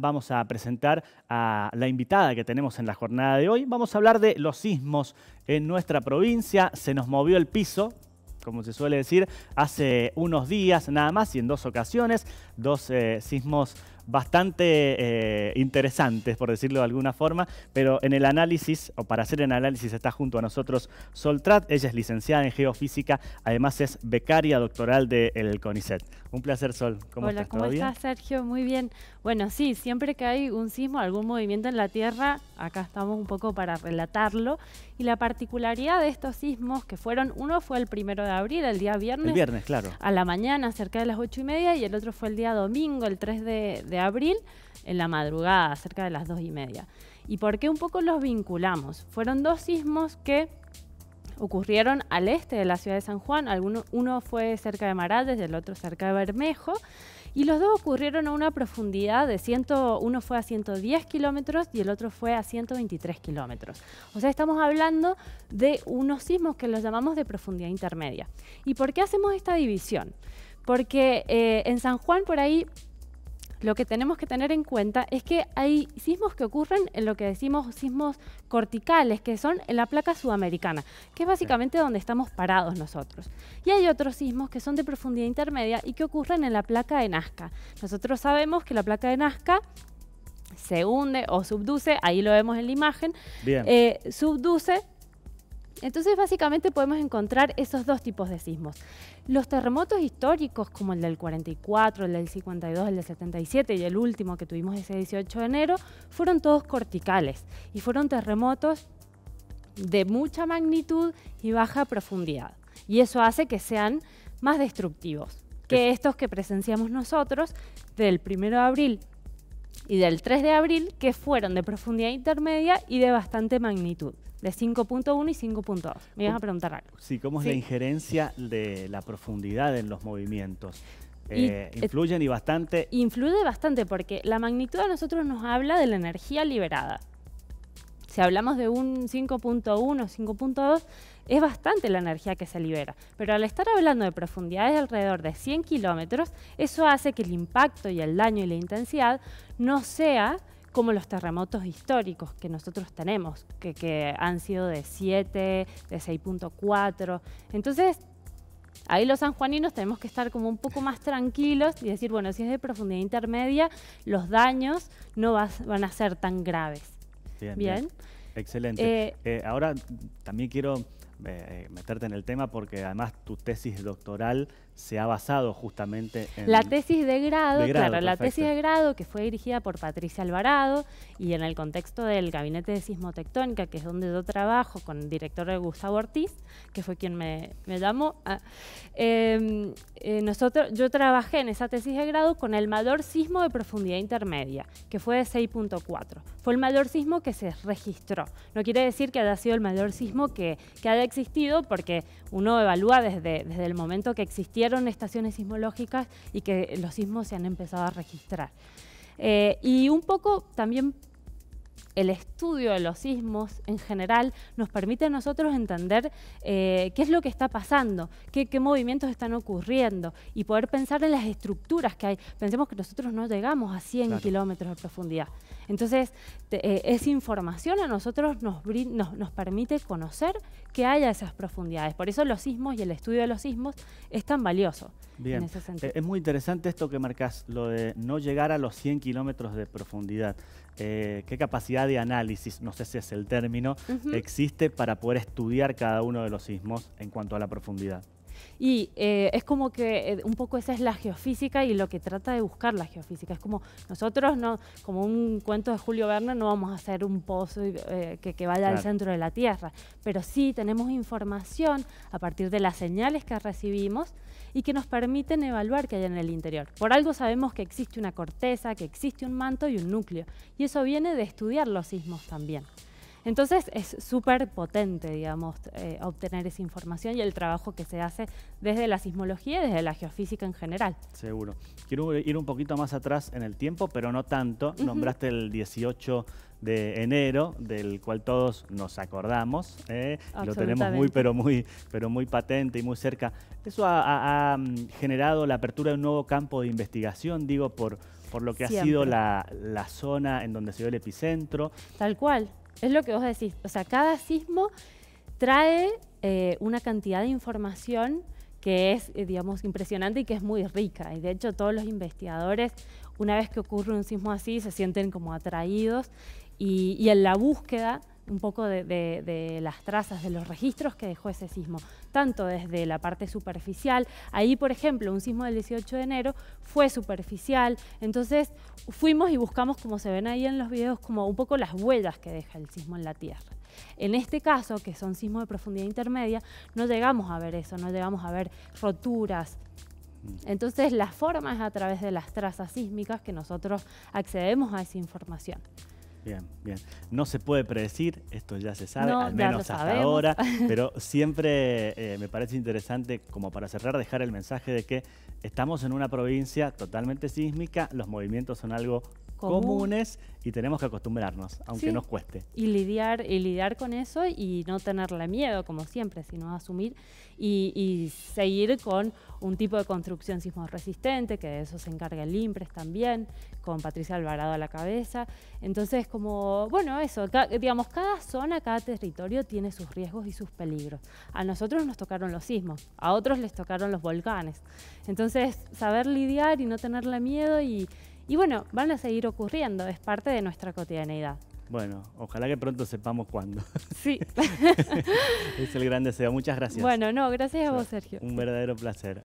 vamos a presentar a la invitada que tenemos en la jornada de hoy. Vamos a hablar de los sismos en nuestra provincia. Se nos movió el piso, como se suele decir, hace unos días nada más y en dos ocasiones, dos eh, sismos bastante eh, interesantes, por decirlo de alguna forma, pero en el análisis, o para hacer el análisis, está junto a nosotros Soltrat, ella es licenciada en geofísica, además es becaria doctoral del CONICET. Un placer, Sol. ¿Cómo Hola, ¿Cómo estás, Sergio? Muy bien. Bueno, sí, siempre que hay un sismo, algún movimiento en la Tierra, acá estamos un poco para relatarlo y la particularidad de estos sismos, que fueron, uno fue el primero de abril, el día viernes. viernes, claro. A la mañana, cerca de las ocho y media, y el otro fue el día domingo, el 3 de, de abril, en la madrugada, cerca de las dos y media. ¿Y por qué un poco los vinculamos? Fueron dos sismos que ocurrieron al este de la ciudad de San Juan. uno fue cerca de y el otro cerca de Bermejo. Y los dos ocurrieron a una profundidad de 100, uno fue a 110 kilómetros y el otro fue a 123 kilómetros. O sea, estamos hablando de unos sismos que los llamamos de profundidad intermedia. ¿Y por qué hacemos esta división? Porque eh, en San Juan por ahí lo que tenemos que tener en cuenta es que hay sismos que ocurren en lo que decimos sismos corticales, que son en la placa sudamericana, que es básicamente donde estamos parados nosotros. Y hay otros sismos que son de profundidad intermedia y que ocurren en la placa de Nazca. Nosotros sabemos que la placa de Nazca se hunde o subduce, ahí lo vemos en la imagen, eh, subduce entonces básicamente podemos encontrar esos dos tipos de sismos. Los terremotos históricos como el del 44, el del 52, el del 77 y el último que tuvimos ese 18 de enero fueron todos corticales y fueron terremotos de mucha magnitud y baja profundidad. Y eso hace que sean más destructivos que estos que presenciamos nosotros del 1 de abril y del 3 de abril, que fueron de profundidad intermedia y de bastante magnitud de 5.1 y 5.2. Me ibas a preguntar algo. Sí, ¿cómo es la injerencia de la profundidad en los movimientos? Eh, ¿Influyen y bastante? Influye bastante porque la magnitud a nosotros nos habla de la energía liberada. Si hablamos de un 5.1 5.2, es bastante la energía que se libera. Pero al estar hablando de profundidades alrededor de 100 kilómetros, eso hace que el impacto y el daño y la intensidad no sea como los terremotos históricos que nosotros tenemos, que, han sido de 7, de 6.4. Entonces, ahí los sanjuaninos tenemos que estar como un poco más tranquilos y decir, bueno, si es de profundidad intermedia, los daños no van a ser tan graves. Bien. Excelente. Eh, eh, ahora también quiero eh, eh, meterte en el tema porque además tu tesis doctoral se ha basado justamente en... La tesis de grado, claro, la tesis de grado que fue dirigida por Patricia Alvarado y en el contexto del Gabinete de Sismotectónica, que es donde yo trabajo con el director de Gustavo Ortiz, que fue quien me, llamó. Ah, em, eh, nosotros, yo trabajé en esa tesis de grado con el mayor sismo de profundidad intermedia, que fue de 6.4. Fue el mayor sismo que se registró. No quiere decir que haya sido el mayor sismo que, haya existido, porque uno evalúa desde, el momento que existieron estaciones sismológicas y que los sismos se han empezado a registrar. Eh, y un poco también el estudio de los sismos en general nos permite a nosotros entender eh, qué es lo que está pasando, qué, movimientos están ocurriendo y poder pensar en las estructuras que hay. Pensemos que nosotros no llegamos a 100 kilómetros de profundidad. Entonces, eh, esa información a nosotros nos, permite conocer que haya esas profundidades. Por eso los sismos y el estudio de los sismos es tan valioso. Eh, es muy interesante esto que marcas, lo de no llegar a los 100 kilómetros de profundidad. ¿Qué capacidad de análisis, no sé si es el término, existe para poder estudiar cada uno de los sismos en cuanto a la profundidad. Y eh, es como que eh, un poco esa es la geofísica y lo que trata de buscar la geofísica. Es como nosotros, no, como un cuento de Julio Verne, no vamos a hacer un pozo eh, que, vaya al centro de la Tierra, pero sí tenemos información a partir de las señales que recibimos y que nos permiten evaluar qué hay en el interior. Por algo sabemos que existe una corteza, que existe un manto y un núcleo, y eso viene de estudiar los sismos también. Entonces es súper potente, digamos, eh, obtener esa información y el trabajo que se hace desde la sismología y desde la geofísica en general. Seguro. Quiero ir un poquito más atrás en el tiempo, pero no tanto. Nombraste el 18 de enero, del cual todos nos acordamos, ¿eh? lo tenemos muy pero muy pero muy patente y muy cerca. Eso ha, mm, generado la apertura de un nuevo campo de investigación, digo, por, lo que ha sido la, la, zona en donde se dio el epicentro. Tal cual es lo que vos decís. O sea, cada sismo trae eh, una cantidad de información que es, eh, digamos, impresionante y que es muy rica. Y de hecho, todos los investigadores, una vez que ocurre un sismo así, se sienten como atraídos y en la búsqueda un poco de, las trazas, de los registros que dejó ese sismo, tanto desde la parte superficial, ahí por ejemplo un sismo del 18 de enero fue superficial, entonces fuimos y buscamos, como se ven ahí en los videos, como un poco las huellas que deja el sismo en la Tierra. En este caso, que son sismos de profundidad intermedia, no llegamos a ver eso, no llegamos a ver roturas, entonces, la forma es a través de las trazas sísmicas que nosotros accedemos a esa información. Bien, bien. No se puede predecir, esto ya se sabe, al menos hasta ahora, pero siempre eh, me parece interesante, como para cerrar, dejar el mensaje de que estamos en una provincia totalmente sísmica, los movimientos son algo comunes y tenemos que acostumbrarnos, aunque nos cueste. Y lidiar, lidiar con eso y no tenerle miedo, como siempre, sino asumir y, seguir con un tipo de construcción sismo resistente, que de eso se encarga el IMPRES también, con Patricia Alvarado a la cabeza. Entonces, como, bueno, eso, digamos, cada zona, cada territorio tiene sus riesgos y sus peligros. A nosotros nos tocaron los sismos, a otros les tocaron los volcanes. Entonces, saber lidiar y no tenerle miedo y y bueno, van a seguir ocurriendo, es parte de nuestra cotidianeidad. Bueno, ojalá que pronto sepamos cuándo. Sí. es el gran deseo. Muchas gracias. Bueno, no, gracias a vos, Sergio. Un verdadero placer.